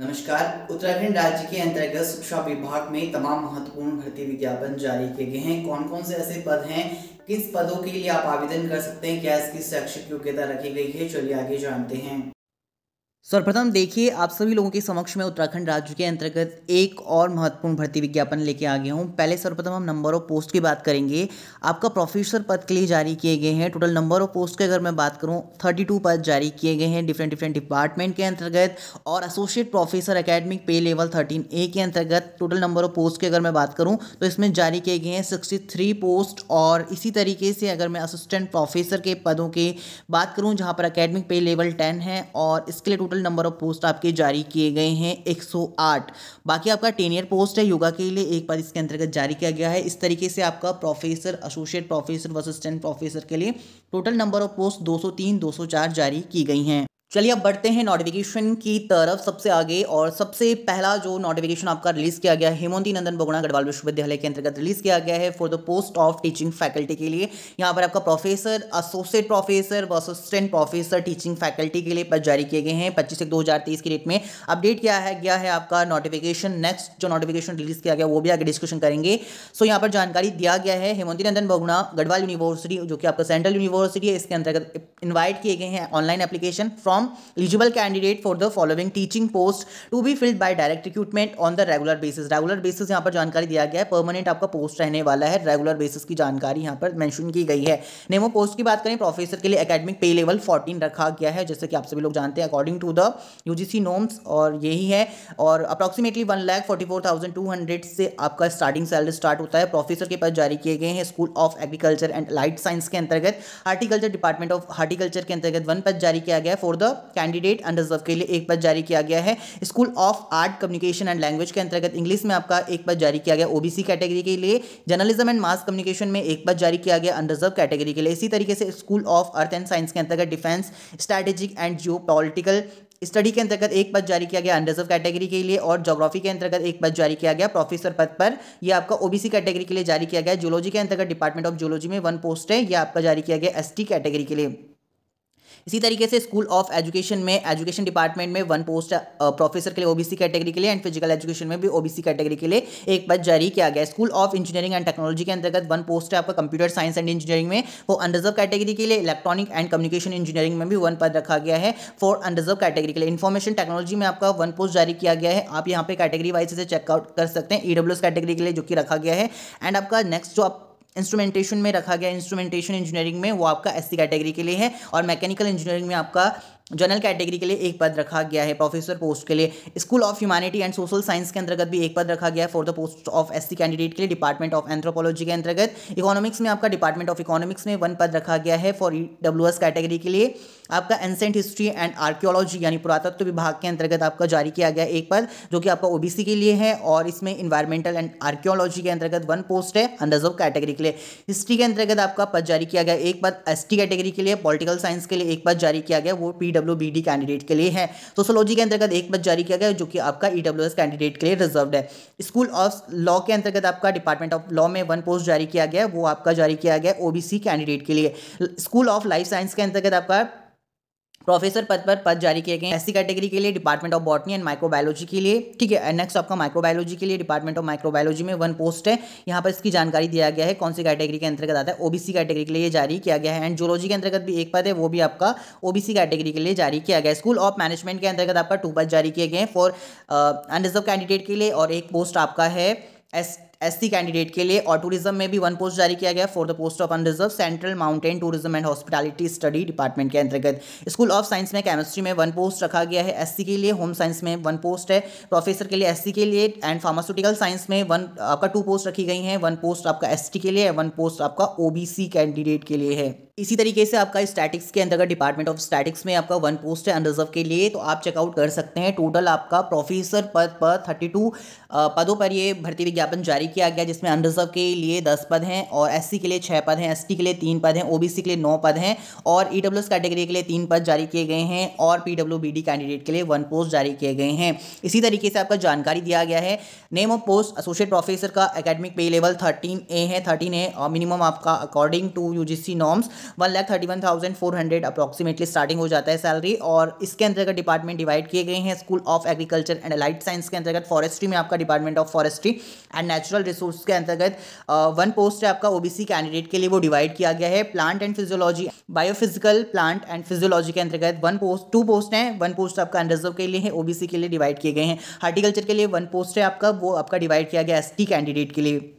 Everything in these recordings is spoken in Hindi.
नमस्कार उत्तराखंड राज्य के अंतर्गत शिक्षा विभाग में तमाम महत्वपूर्ण भर्ती विज्ञापन जारी किए गए हैं कौन कौन से ऐसे पद हैं किस पदों के लिए आप आवेदन कर सकते हैं क्या इसकी शैक्षिक योग्यता रखी गई है चलिए आगे जानते हैं सर्वप्रथम देखिए आप सभी लोगों के समक्ष में उत्तराखंड राज्य के अंतर्गत एक और महत्वपूर्ण भर्ती विज्ञापन लेके आ गया हूँ पहले सर्वप्रथम हम नंबर ऑफ पोस्ट की बात करेंगे आपका प्रोफेसर पद के लिए जारी किए गए हैं टोटल नंबर ऑफ पोस्ट की अगर मैं बात करूँ थर्टी टू पद जारी किए गए हैं डिफरेंट डिफरेंट डिपार्टमेंट के अंतर्गत और associate professor academic pay level thirteen A के अंतर्गत टोटल नंबर ऑफ पोस्ट की अगर मैं बात करूँ तो इसमें जारी किए गए हैं सिक्सटी थ्री पोस्ट और इसी तरीके से अगर मैं असिस्टेंट प्रोफेसर के पदों की बात करूँ जहाँ पर अकेडमिक पे लेवल टेन है और इसके लिए total total number of post आपके जारी किए गए हैं 108 बाकी आपका टेन ईयर पोस्ट है योगा के लिए एक बार इसके अंतर्गत जारी किया गया है इस तरीके से आपका प्रोफेसर एसोसिएट प्रोफेसर व असिस्टेंट प्रोफेसर के लिए टोटल नंबर ऑफ पोस्ट 203 204 जारी की गई हैं चलिए अब बढ़ते हैं नोटिफिकेशन की तरफ सबसे आगे और सबसे पहला जो नोटिफिकेशन आपका रिलीज किया गया है हेमंती नंदन बोगुणा गढ़वाल विश्वविद्यालय के अंतर्गत रिलीज किया गया है for the post of teaching faculty के लिए यहाँ पर आपका प्रोफेसर एसोसिएट प्रोफेसर व असिस्टेंट प्रोफेसर टीचिंग फैकल्टी के लिए पद जारी किए गए हैं पच्चीस एक दो की डेट में अपडेट किया है गया है आपका नोटिफिकेशन नेक्स्ट जो नोटिफिकेशन रिलीज किया गया वो भी आगे डिस्कशन करेंगे सो यहाँ पर जानकारी दिया गया है हेमंती नंदन बोगुणा गढ़वाल यूनिवर्सिटी जो कि आपका सेंट्रल यूनिवर्सिटी है इसके अंतर्गत इन्वाइट किए गए हैं online application from from eligible candidate for the following teaching post to be filled by direct recruitment on the regular basis regular basis यहाँ पर जानकारी दिया गया है परमानेंट आपका पोस्ट रहने वाला है रेगुलर बेसिस की जानकारी यहाँ पर मेंशन की गई है नेमो पोस्ट की बात करें प्रोफेसर के लिए एकेडमिक पे लेवल 14 रखा गया है जैसे कि आप सभी लोग जानते हैं according to the UGC norms और यही है और approximately one lakh forty four thousand two hundred से आपका स्टार्टिंग सैलरी स्टार्ट होता है प्रोफेसर के पास जारी किए गए हैं school of agriculture and light science के अंतर्गत हार्टिकल्चर डिपार्टमेंट ऑफ हार्टिकल्चर के अंतर्गत वन पद जारी किया गया है for the candidate under reserve के लिए एक पद जारी किया गया है school of art communication and language के अंतर्गत इंग्लिश में आपका एक पद जारी किया गया ओबीसी कैटेगरी के लिए जर्नलिज्म एंड मास कम्युनिकेशन में एक पद जारी किया गया अंडर कैटेगरी के लिए इसी तरीके से school of earth and science के अंतर्गत defence strategic and geo political study के अंतर्गत एक पद जारी किया गया अनरिजर्व कैटेगरी के लिए और जोग्राफी के अंतर्गत एक पद जारी किया गया प्रोफेसर पद पर यह आपका ओबीसी कैटेगरी के लिए जारी किया गया जूलॉजी के अंतर्गत डिपार्टमेंट ऑफ जूलॉजी में वन पोस्ट है यह आपका जारी किया गया एसटी कैटेगरी के लिए इसी तरीके से स्कूल ऑफ एजुकेशन में एजुकेशन डिपार्टमेंट में वन पोस्ट प्रोफेसर के लिए ओबीसी कैटेगरी के लिए एंड फिजिकल एजुकेशन में भी ओबीसी कैटेगरी के लिए एक पद जारी किया गया school of engineering and technology के अंतर्गत वन पोस्ट है आपका कंप्यूटर साइंस एंड इंजीनियरिंग में वो अनरिजर्व कैटेगरी के लिए इलेक्ट्रॉनिक एंड कम्युनिकेशन इंजीनियरिंग में भी वन पद रखा गया है फॉर अनरिजर्व कैटेगरी के लिए इन्फॉर्मेशन टेक्नोलॉजी में आपका वन पोस्ट जारी किया गया है आप यहाँ पे कैटेगरी वाइज इसे चेकआउट कर सकते हैं ईडब्ल्यू e कैटेगरी के लिए जो कि रखा गया है एंड आपका नेक्स्ट जो आप इंस्ट्रूमेंटेशन में रखा गया इंस्ट्रूमेंटेशन इंजीनियरिंग में वो आपका एस कैटेगरी के लिए है और मैकेनिकल इंजीनियरिंग में आपका जनरल कैटेगरी के लिए एक पद रखा गया है प्रोफेसर पोस्ट के लिए school of humanity and social science के अंतर्गत भी एक पद रखा गया है for the post of SC candidate के लिए डिपार्टमेंट ऑफ एंथ्रोपोलॉजी के अंतर्गत इकोनॉमिक्स में आपका डिपार्टमेंट ऑफ इकोनॉमिक्स में वन पद रखा गया है फॉर डब्ल्यू कैटेगरी के लिए आपका एंसेंट हिस्ट्री एंड आर्कियोलॉजी यानी पुरातत्व तो विभाग के अंतर्गत आपका जारी किया गया एक पद जो कि आपका ओबीसी के लिए है और इसमें इन्वायरमेंटल एंड आर्कियोलॉजी के अंतर्गत वन पोस्ट है अंडरजर्व कैटेगरी के लिए हिस्ट्री के अंतर्गत आपका पद जारी किया गया एक पद एस कैटेगरी के लिए पॉलिटिकल साइंस के लिए एक पद जारी किया गया वो पीडब्ल्यू कैंडिडेट के लिए है सोशोलॉजी के अंतर्गत एक पद जारी किया गया जो कि आपका ई e कैंडिडेट के लिए रिजर्व है स्कूल ऑफ लॉ के अंतर्गत आपका डिपार्टमेंट ऑफ लॉ में वन पोस्ट जारी किया गया वो आपका जारी किया गया ओबीसी कैंडिडेट के लिए स्कूल ऑफ लाइफ साइंस के अंतर्गत आपका प्रोफेसर पद पर पद जारी किए गए एस सी कैटेगरी के लिए department of botany and microbiology के लिए ठीक है नेक्स्ट आपका माइक्रोबायोलॉजी के लिए डिपार्टमेंट ऑफ माइक्रोबायोलॉजी में वन पोस्ट है यहाँ पर इसकी जानकारी दिया गया है कौन सी कैटेगरी के अंतर्गत आता है ओबीसी कैटेगरी के लिए जारी किया गया है एंड जोलॉजी के अंतर्गत भी एक पद है वो भी आपका ओबीसी कैटेगरी के लिए जारी किया गया स्कूल ऑफ मैनेजमेंट के अंतर्गत आपका टू पद जारी किए गए हैं फॉर अनरिजर्व कैंडिडेट के लिए और एक पोस्ट आपका है एस एस कैंडिडेट के लिए और टूरिज्म में भी वन पोस्ट जारी किया गया for the post of unreserve central mountain tourism and hospitality study department के अंतर्गत स्कूल ऑफ साइंस में केमिस्ट्री में वन पोस्ट रखा गया है एससी के लिए होम साइंस में वन पोस्ट है प्रोफेसर के लिए एससी के लिए एंड फार्मास्यूटिकल साइंस में वन आपका टू पोस्ट रखी गई हैं वन पोस्ट आपका एस के लिए है वन पोस्ट आपका ओबीसी कैंडिडेट के लिए है इसी तरीके से आपका स्टैटिक्स के अंतर्गत डिपार्टमेंट ऑफ स्टैटिक्स में आपका वन पोस्ट है अनरिजर्व के लिए तो आप चेकआउट कर सकते हैं टोटल आपका प्रोफेसर पद पर थर्टी पदों पर ये भर्ती विज्ञापन जारी जारी किया गया जिसमें अनरिजर्व के लिए दस पद हैं और एस के लिए छः पद हैं एस के लिए तीन पद हैं ओ के लिए नौ पद हैं और ई e कैटेगरी के लिए तीन पद जारी किए गए हैं और पी कैंडिडेट के लिए वन पोस्ट जारी किए गए हैं इसी तरीके से आपका जानकारी दिया गया है name of post associate professor का academic pay level thirteen A है थर्टीन ए और मिनिमम आपका according to U norms one lakh thirty one thousand four hundred approximately starting हो जाता है सैलरी और इसके अंतर्गत डिपार्टमेंट डिवाइड किए गए हैं school of agriculture and light science के अंतर्गत फॉरेस्ट्री में आपका department of forestry and natural natural resource के अंतर्गत वन पोस्ट है आपका ओबीसी कैंडिडेट के लिए वो डिवाइड किया गया है plant and physiology biophysical plant and physiology के अंतर्गत वन पोस्ट टू पोस्ट है वन पोस्ट आपका अनरिजर्व के लिए है ओबीसी के लिए डिवाइड किए गए हैं हार्टिकल्चर के लिए वन पोस्ट है आपका वो आपका डिवाइड किया गया एस कैंडिडेट के लिए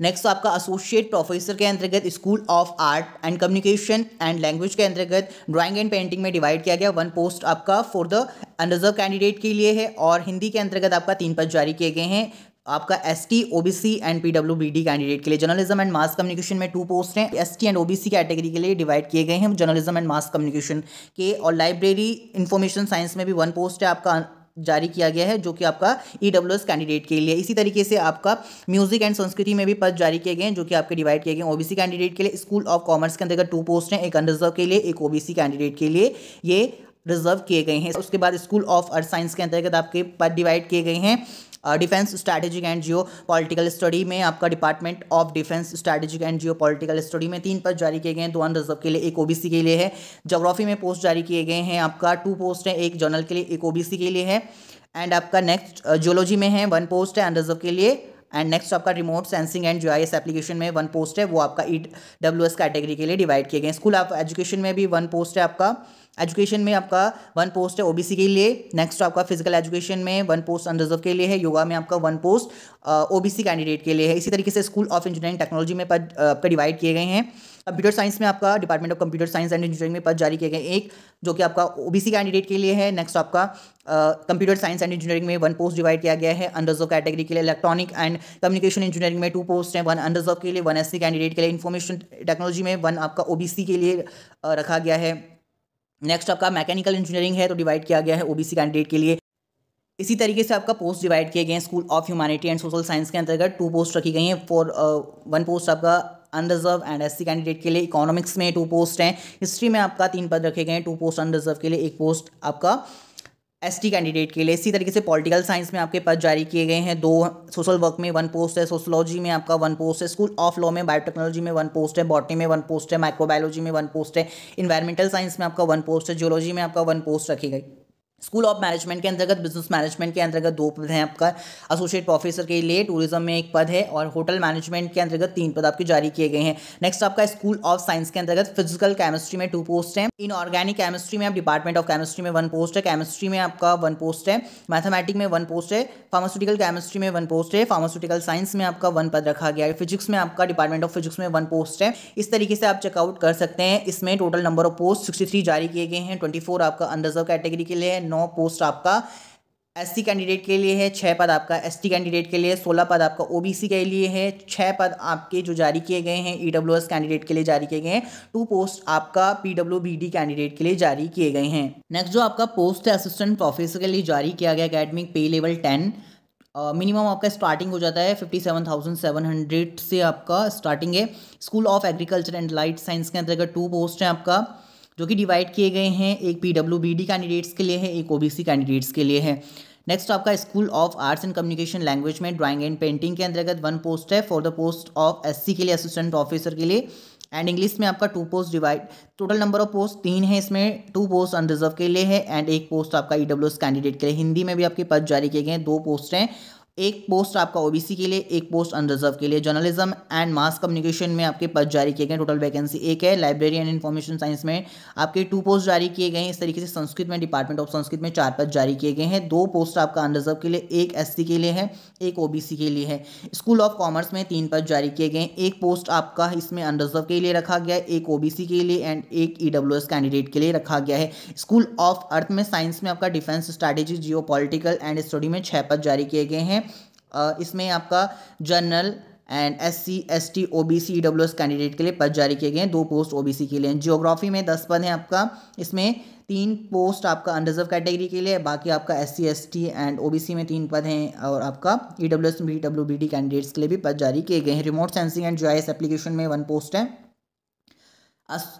नेक्स्ट तो आपका एसोसिएट प्रोफेसर के अंतर्गत school of art and communication and language के अंतर्गत ड्राइंग एंड पेंटिंग में डिवाइड किया गया वन पोस्ट आपका फॉर द अनरिजर्व कैंडिडेट के लिए है और हिंदी के अंतर्गत आपका तीन पद जारी किए गए हैं आपका S T OBC and B D candidate के लिए जर्नलिज्म एंड मास कम्युनिकेशन में टू पोस्ट हैं S T and OBC category के लिए डिवाइड किए गए हैं जर्नलिज्म एंड मास कम्युनिकेशन के और लाइब्रेरी इन्फॉर्मेशन साइंस में भी वन पोस्ट है आपका जारी किया गया है जो कि आपका ई एस कैंडिडेट के लिए इसी तरीके से आपका म्यूजिक एंड संस्कृति में भी पद जारी किए गए हैं जो कि आपके डिवाइड किए गए हैं ओबीसी कैंडिडेट के लिए स्कूल ऑफ कॉमर्स के अंतर्गत टू पोस्ट हैं एक अनरिजर्व के लिए एक ओबीसी कैंडिडेट के लिए ये रिजर्व किए गए हैं उसके बाद स्कूल ऑफ अर्थ साइंस के अंतर्गत आपके पद डिवाइड किए गए हैं defence strategic and geo political study में आपका department of defence strategic and geo political study में तीन पद जारी किए गए हैं दो अन रिजर्व के लिए एक ओबीसी के लिए है जोग्राफी में पोस्ट जारी किए गए हैं आपका टू पोस्ट है एक जर्नल के लिए एक ओबीसी के लिए है एंड आपका नेक्स्ट जियोलॉजी में है वन पोस्ट है अन रिजर्व के लिए एंड नेक्स्ट आपका रिमोट सेंसिंग एंड जो आई एस एप्लीकेशन में वन पोस्ट है वो आपका ई डब्ल्यू एस कैटेगरी के लिए डिवाइड किए गए स्कूल ऑफ एजुकेशन में भी वन पोस्ट है आपका एजुकेशन में आपका वन पोस्ट है ओबीसी के लिए नेक्स्ट आपका फिजिकल एजुकेशन में वन पोस्ट अनरिजर्व के लिए है योगा में आपका वन पोस्ट ओबीसी कैंडिडेट के लिए है इसी तरीके से स्कूल ऑफ इंजीनियरिंग टेक्नोलॉजी में पद आपका डिवाइड किए गए हैं कंप्यूटर साइंस में आपका department of computer science and engineering में पद जारी किए गए एक जो कि आपका ओबीसी कैंडिडेट के लिए है नेक्स्ट आपका कंप्यूटर साइंस एंड इंजीनियरिंग में वन पोस्ट डिवाइड किया गया है अंडरजर्व कैटेगरी के लिए इलेक्ट्रॉनिक एंड कम्युनिकेशन इंजीनियरिंग में टू पोस्ट हैं वन अंडरजर्व के लिए वन एस कैंडिडेट के लिए इन्फॉर्मेशन टेक्नोलॉजी में वन आपका ओ के लिए रखा गया है नेक्स्ट आपका मैकेनिकल इंजीनियरिंग है तो डिवाइड किया गया है ओबीसी कैंडिडेट के लिए इसी तरीके से आपका पोस्ट डिवाइड किए गए हैं school of humanity and social science के अंतर्गत टू पोस्ट रखी गई हैं फॉर वन पोस्ट आपका अनरिजर्व एंड एससी कैंडिडेट के लिए इकोनॉमिक्स में टू पोस्ट हैं हिस्ट्री में आपका तीन पद रखे गए हैं टू पोस्ट अनरिजर्व के लिए एक पोस्ट आपका एसटी कैंडिडेट के लिए इसी तरीके से पॉलिटिकल साइंस में आपके पास जारी किए गए हैं दो सोशल वर्क में वन पोस्ट है सोशोलॉजी में आपका वन पोस्ट है स्कूल ऑफ लॉ में बायोटेक्नोलॉजी में वन पोस्ट है बॉटनी में वन पोस्ट है माइक्रोबायोलॉजी में वन पोस्ट है इन्वायरमेंटल साइंस में आपका वन पोस्ट है जियोलॉजी में आपका वन पोस्ट रखी गई स्कूल ऑफ मैनेजमेंट के अंतर्गत बिजनेस मैनेजमेंट के अंतर्गत दो पद हैं आपका एसोसिएट प्रोफेसर के लिए टूरिज्म में एक पद है और होटल मैनेजमेंट के अंतर्गत तीन पद आपके जारी किए गए हैं नेक्स्ट आपका स्कूल ऑफ साइंस के अंतर्गत फिजिकल केमिस्ट्री में टू पोस्ट है इन ऑर्गेनिक केमिस्ट्री में आप डिपार्टमेंट ऑफ केमिस्ट्री में वन पोस्ट है केमिस्ट्री में आपका वन पोस्ट है मैथमेटिक में वन पोस्ट है फार्मास्यूटिकल केमिस्ट्री में वन पोस्ट है फार्मास्यूटिकल साइंस में आपका वन पद रखा गया है फिजिक्स में आपका डिपार्टमेंट ऑफ फिजिक्स में वन पोस्ट है इस तरीके से आप चेकआउट कर सकते हैं इसमें total number of post sixty जारी किए गए हैं ट्वेंटी आपका अंडरजर्व कैटेगरी के लिए नौ पोस्ट आपका एस कैंडिडेट के लिए है छः पद आपका एस कैंडिडेट के लिए सोलह पद आपका ओ के लिए है छः पद आपके जो जारी किए गए हैं ई कैंडिडेट के लिए जारी किए गए हैं टू पोस्ट आपका पीडब्ल्यूबीडी कैंडिडेट के लिए जारी किए गए हैं नेक्स्ट जो आपका पोस्ट है असिस्टेंट प्रोफेसर के लिए जारी किया गया academic pay level ten minimum uh, आपका स्टार्टिंग हो जाता है fifty seven thousand seven hundred से आपका स्टार्टिंग है school of agriculture and light science के अंतर्गत टू पोस्ट हैं आपका जो कि डिवाइड किए गए हैं एक P W B D candidates के लिए है एक ओ बी सी कैंडिडेट्स के लिए है नेक्स्ट आपका school of arts and communication language में ड्राइंग एंड पेंटिंग के अंतर्गत वन पोस्ट है for the post of S C के लिए असिस्टेंट ऑफिसर के लिए एंड इंग्लिश में आपका two post divide total number of post तीन है इसमें टू पोस्ट अनरिजर्व के लिए है एंड एक पोस्ट आपका ई डब्ल्यू एस कैंडिडेट के लिए हिंदी में भी आपके पद जारी किए गए हैं दो पोस्ट हैं एक पोस्ट आपका ओबीसी के लिए एक पोस्ट अनरिजर्व के लिए जर्नलिज्म एंड मास कम्युनिकेशन में आपके पद जारी किए गए टोटल वैकेंसी एक है लाइब्रेरी एंड इन्फॉर्मेशन साइंस में आपके टू पोस्ट जारी किए गए हैं इस तरीके से संस्कृत में डिपार्टमेंट ऑफ संस्कृत में चार पद जारी किए गए हैं दो पोस्ट आपका अनरिजर्व के लिए एक एस के लिए है एक ओ के लिए है स्कूल ऑफ कॉमर्स में तीन पद जारी किए गए एक पोस्ट आपका इसमें अनरिजर्व के लिए रखा गया है एक ओ के लिए एंड एक ई e कैंडिडेट के लिए रखा गया है स्कूल ऑफ अर्थ में साइंस में आपका defence strategy geo and study में छः पद जारी किए गए हैं इसमें आपका general and S C S T O B C W S candidate के लिए पद जारी किए गए हैं दो पोस्ट ओ बी सी के लिए जियोग्राफी में दस पद हैं आपका इसमें तीन पोस्ट आपका अनरिजर्व कैटेगरी के लिए बाकी आपका S C S T and O B C में तीन पद हैं और आपका E W S B W B D candidates के लिए भी पद जारी किए गए हैं रिमोट सेंसिंग एंड जो एप्लीकेशन में वन पोस्ट है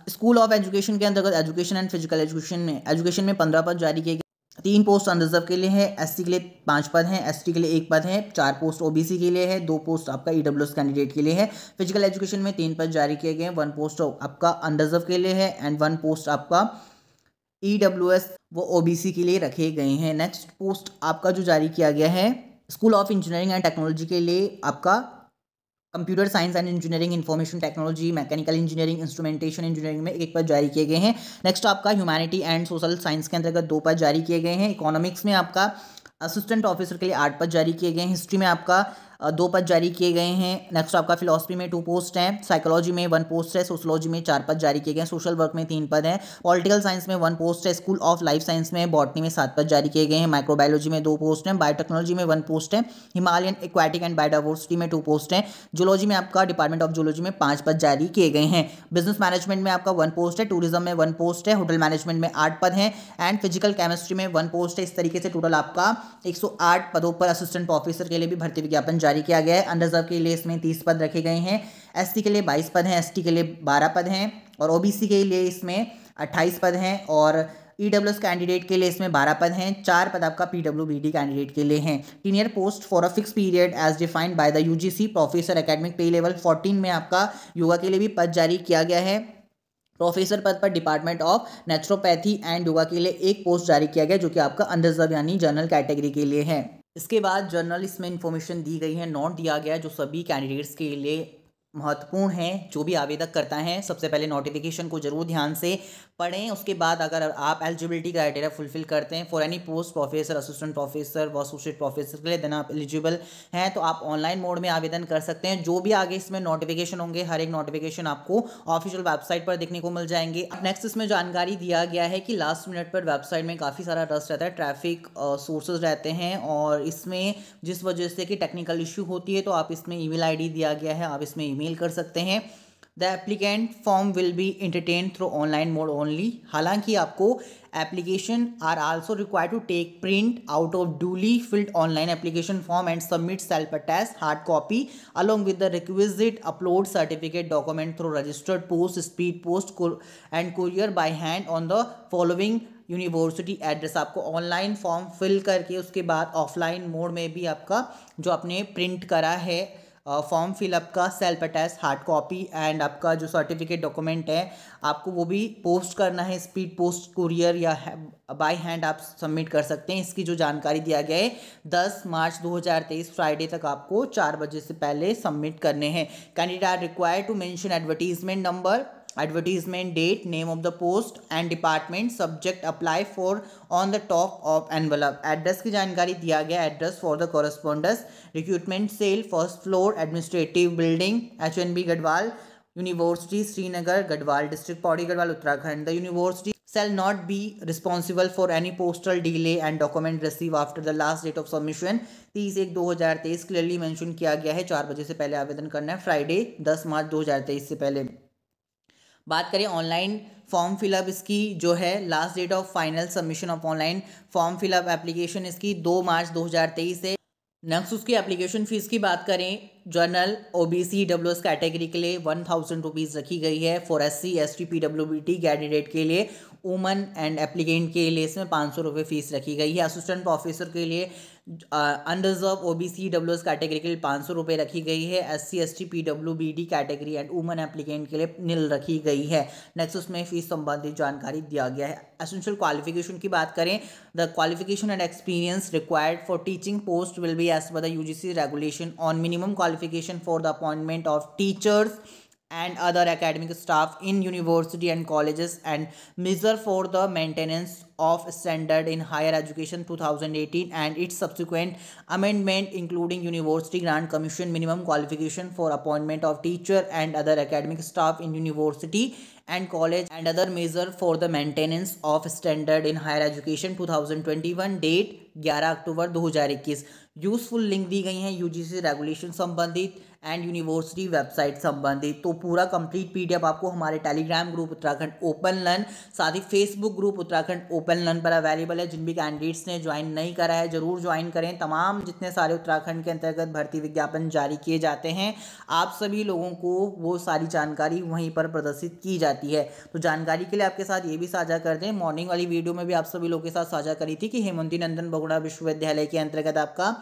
स्कूल ऑफ एजुकेशन के अंतर्गत एजुकेशन एंड फिजिकल एजुकेशन में एजुकेशन में पंद्रह पद जारी किए गए तीन पोस्ट अनरिजर्व के लिए है एससी के लिए पांच पद हैं एसटी के लिए एक पद है चार पोस्ट ओबीसी के लिए है दो पोस्ट आपका ईडब्ल्यू e कैंडिडेट के लिए है फिजिकल एजुकेशन में तीन पद जारी किए गए हैं वन पोस्ट आपका अनरिजर्व के लिए है एंड वन पोस्ट आपका ई e वो ओबीसी के लिए रखे गए हैं नेक्स्ट पोस्ट आपका जो जारी किया गया है school of engineering and technology के लिए आपका computer science and engineering information technology mechanical engineering instrumentation engineering में एक एक पद जारी किए गए हैं नेक्स्ट आपका ह्यूमैनिटी एंड सोशल साइंस के अंतर्गत दो पद जारी किए गए हैं इकोनॉमिक्स में आपका असिस्टेंट ऑफिसर के लिए आठ पद जारी किए गए हैं हिस्ट्री में आपका दो पद जारी किए गए हैं नेक्स्ट आपका फिलोसफी में टू पोस्ट है साइकोलॉजी में वन पोस्ट है सोशोलॉजी में चार पद जारी किए गए हैं सोशल वर्क में तीन पद हैं पॉलिटिकल साइंस में वन पोस्ट है स्कूल ऑफ लाइफ साइंस में बॉटनी में सात पद जारी किए गए हैं माइक्रोबायोलॉजी में दो पोस्ट हैं बायोटेक्नोलॉजी में वन पोस्ट है हिमालयन एक्वाटिक एंड बायोडावर्सिटी में टू पोस्ट हैं जोलॉजी में आपका डिपार्टमेंट ऑफ जोलॉजी में पाँच पद जारी किए गए हैं बिजनेस मैनेजमेंट में आपका वन पोस्ट है टूरिज्म में वन पोस्ट है होटल मैनेजमेंट में आठ पद हैं एंड फिजिकल केमिस्ट्री में वन पोस्ट है इस तरीके से टोटल आपका एक पदों पर असिस्टेंट प्रोफेसर के लिए भी भर्ती विज्ञापन जारी जारी किया गया है अनरिजर्व के लिए इसमें तीस पद रखे गए हैं एस के लिए बाईस पद हैं एस के लिए बारह पद हैं और ओ के लिए इसमें अट्ठाईस पद हैं और ई e कैंडिडेट के लिए इसमें बारह पद हैं चार पद आपका पी डब्ल्यू कैंडिडेट के लिए हैं tenure post for a fix period as defined by the UGC professor academic pay level fourteen में आपका योगा के लिए भी पद जारी किया गया है प्रोफेसर पद पर department of naturopathy and yoga के लिए एक पोस्ट जारी किया गया जो कि आपका अनरिजर्व यानी जनरल कैटेगरी के लिए है इसके बाद जर्नल इसमें इन्फॉर्मेशन दी गई है नोट दिया गया है जो सभी कैंडिडेट्स के लिए महत्वपूर्ण हैं जो भी आवेदक करता है सबसे पहले नोटिफिकेशन को ज़रूर ध्यान से पढ़ें उसके बाद अगर आप एलिजिबिलिटी क्राइटेरिया फुलफिल करते हैं for any post professor assistant professor व एसोसिएट प्रोफेसर के लिए देन आप एलिजिबल हैं तो आप ऑनलाइन मोड में आवेदन कर सकते हैं जो भी आगे इसमें नोटिफिकेशन होंगे हर एक नोटिफिकेशन आपको ऑफिशियल वेबसाइट पर देखने को मिल जाएंगे नेक्स्ट इसमें जानकारी दिया गया है कि लास्ट मिनट पर वेबसाइट में काफ़ी सारा रस रहता है ट्रैफिक सोर्सेज रहते हैं और इसमें जिस वजह से कि टेक्निकल इशू होती है तो आप इसमें आई डी दिया गया है आप इसमें ईमेल कर सकते हैं the applicant form will be entertain through online mode only हालांकि आपको application are also require to take print out of duly filled online application form and submit self attach hard copy along with the requisite upload certificate document through registered post speed post and courier by hand on the following university address आपको ऑनलाइन फॉर्म फिल करके उसके बाद ऑफलाइन मोड में भी आपका जो आपने प्रिंट करा है फॉर्म फिलअप का self attach hard copy and आपका जो सर्टिफिकेट डॉक्यूमेंट है आपको वो भी पोस्ट करना है स्पीड पोस्ट कुरियर या बाय हैंड आप सबमिट कर सकते हैं इसकी जो जानकारी दिया गया है दस मार्च 2023 फ्राइडे तक आपको चार बजे से पहले सबमिट करने हैं candidate are require to mention advertisement number advertisement date name of the post and department subject apply for on the top of envelope address की जानकारी दिया गया address for the correspondence recruitment cell first floor administrative building H N B Garhwal university Srinagar Garhwal district Pauri Garhwal Uttarakhand the university shall not be responsible for any postal delay and document receive after the last date of submission तीस एक दो हज़ार तेईस क्लियरली मैंशन किया गया है चार बजे से पहले आवेदन करना है फ्राइडे दस मार्च दो हज़ार तेईस से पहले बात करें ऑनलाइन फॉर्म फिलअप इसकी जो है last date of final submission of online form fill up application इसकी दो मार्च 2023 से नेक्स्ट उसकी एप्लीकेशन फ़ीस की बात करें general O B C W S category के लिए वन थाउजेंड रुपीज़ रखी गई है for S C S T P W B T candidate के लिए वुमन एंड एप्लीकेंट के लिए इसमें पाँच सौ रुपये फ़ीस रखी गई है असिस्टेंट प्रोफेसर के लिए unreserve O B C W S category के लिए पाँच सौ रुपये रखी गई है S C S T P W B D category and woman applicant के लिए नील रखी गई है नेक्स्ट उसमें फीस संबंधित जानकारी दिया गया है एसेंशियल क्वालिफिकेशन की बात करें the qualification and experience required for teaching post will be as per the U G C regulation on minimum qualification for the appointment of teachers and other academic staff in university and colleges and measure for the maintenance of standard in higher education 2018 and its subsequent amendment including university grant commission minimum qualification for appointment of teacher and other academic staff in university and college and other measure for the maintenance of standard in higher education 2021 date 11 October 2021 useful link दी गई हैं यूजीसी रेगुलेशन संबंधित एंड यूनिवर्सिटी वेबसाइट संबंधित तो पूरा कंप्लीट पीडीएफ आपको हमारे Telegram group Uttarakhand open learn साथ ही Facebook group Uttarakhand open learn पर अवेलेबल है जिन भी कैंडिडेट्स ने ज्वाइन नहीं करा है जरूर ज्वाइन करें तमाम जितने सारे उत्तराखंड के अंतर्गत भर्ती विज्ञापन जारी किए जाते हैं आप सभी लोगों को वो सारी जानकारी वहीं पर प्रदर्शित की जाती है तो जानकारी के लिए आपके साथ ये भी साझा कर दें मॉर्निंग वाली वीडियो में भी आप सभी लोगों के साथ साझा करी थी कि हेमंती नंदन बगुड़ा विश्वविद्यालय के अंतर्गत आपका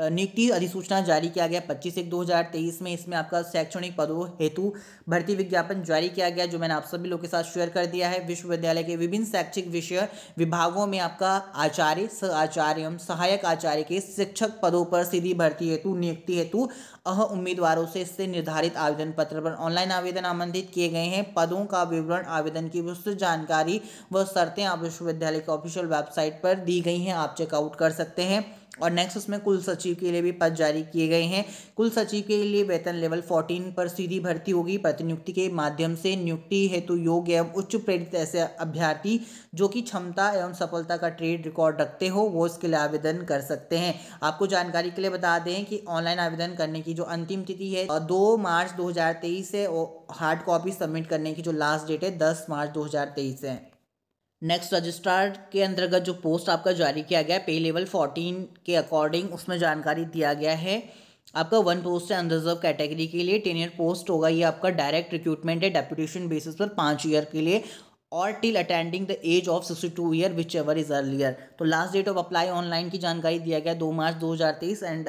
नियुक्ति अधिसूचना जारी किया गया पच्चीस एक दो हज़ार तेईस में इसमें आपका शैक्षणिक पदों हेतु भर्ती विज्ञापन जारी किया गया जो मैंने आप सभी लोगों के साथ शेयर कर दिया है विश्वविद्यालय के विभिन्न शैक्षिक विषय विभागों में आपका आचार्य स आचार्य एवं सहायक आचार्य के शिक्षक पदों पर सीधी भर्ती हेतु नियुक्ति हेतु अह उम्मीदवारों से इससे निर्धारित आवेदन पत्र पर ऑनलाइन आवेदन आमंत्रित किए गए हैं पदों का विवरण आवेदन की विस्तृत जानकारी व शर्तें आप विश्वविद्यालय के ऑफिशियल वेबसाइट पर दी गई हैं आप चेकआउट कर सकते हैं और नेक्स्ट उसमें कुल सचिव के लिए भी पद जारी किए गए हैं कुल सचिव के लिए वेतन लेवल 14 पर सीधी भर्ती होगी प्रतिनियुक्ति के माध्यम से नियुक्ति हेतु योग्य एवं उच्च प्रेरित ऐसे अभ्यर्थी जो कि क्षमता एवं सफलता का ट्रेड रिकॉर्ड रखते हो वो इसके लिए आवेदन कर सकते हैं आपको जानकारी के लिए बता दें कि ऑनलाइन आवेदन करने की जो अंतिम तिथि है दो मार्च दो है और हार्ड कॉपी सबमिट करने की जो लास्ट डेट है दस मार्च दो है नेक्स्ट रजिस्ट्रार के अंतर्गत जो पोस्ट आपका जारी किया गया है पे लेवल फोर्टीन के अकॉर्डिंग उसमें जानकारी दिया गया है आपका वन पोस्ट है अनरिजर्व कैटेगरी के लिए टेन ईयर पोस्ट होगा ये आपका डायरेक्ट रिक्रूटमेंट है डेप्यूटेशन बेसिस पर पाँच ईयर के लिए और till attending the age of sixty two year whichever is earlier तो last date of apply online की जानकारी दिया गया दो मार्च दो हज़ार तेईस एंड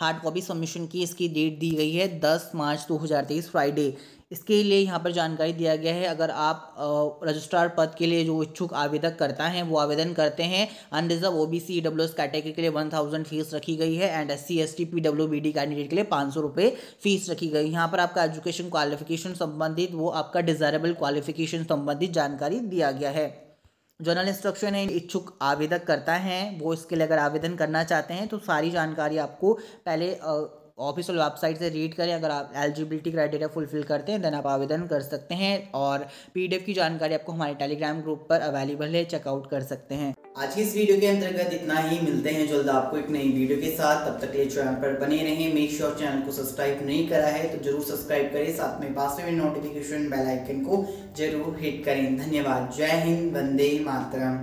हार्ड कॉपी सबमिशन की इसकी डेट दी गई है दस मार्च दो हज़ार तेईस फ्राइडे इसके लिए यहाँ पर जानकारी दिया गया है अगर आप रजिस्ट्रार पद के लिए जो इच्छुक आवेदक करता है वो आवेदन करते हैं unreserve O B C W S category के लिए वन थाउजेंड फीस रखी गई है and S C S T P W B D candidate के लिए पाँच सौ रुपये फीस रखी गई यहाँ पर आपका एजुकेशन क्वालिफिकेशन संबंधित वो आपका डिजायरेबल क्वालिफिकेशन संबंधित जानकारी दिया गया है जनरल इंस्ट्रक्शन है इच्छुक आवेदक करता है वो इसके लिए अगर आवेदन करना चाहते हैं तो सारी जानकारी आपको पहले ऑफिशियल वेबसाइट से रीड करें अगर आप एलिजिबिलिटी क्राइटेरिया फुलफिल करते हैं देन आप आवेदन कर सकते हैं और पीडीएफ की जानकारी आपको हमारे टेलीग्राम ग्रुप पर अवेलेबल है चेकआउट कर सकते हैं आज की इस वीडियो के अंतर्गत इतना ही मिलते हैं जल्द आपको एक नई वीडियो के साथ तब तक ये चैनल पर बने रहें मेक श्योर चैनल को सब्सक्राइब नहीं करा है तो जरूर सब्सक्राइब करें साथ में पास में नोटिफिकेशन बेलाइकन को जरूर हिट करें धन्यवाद जय हिंद वंदे मातरम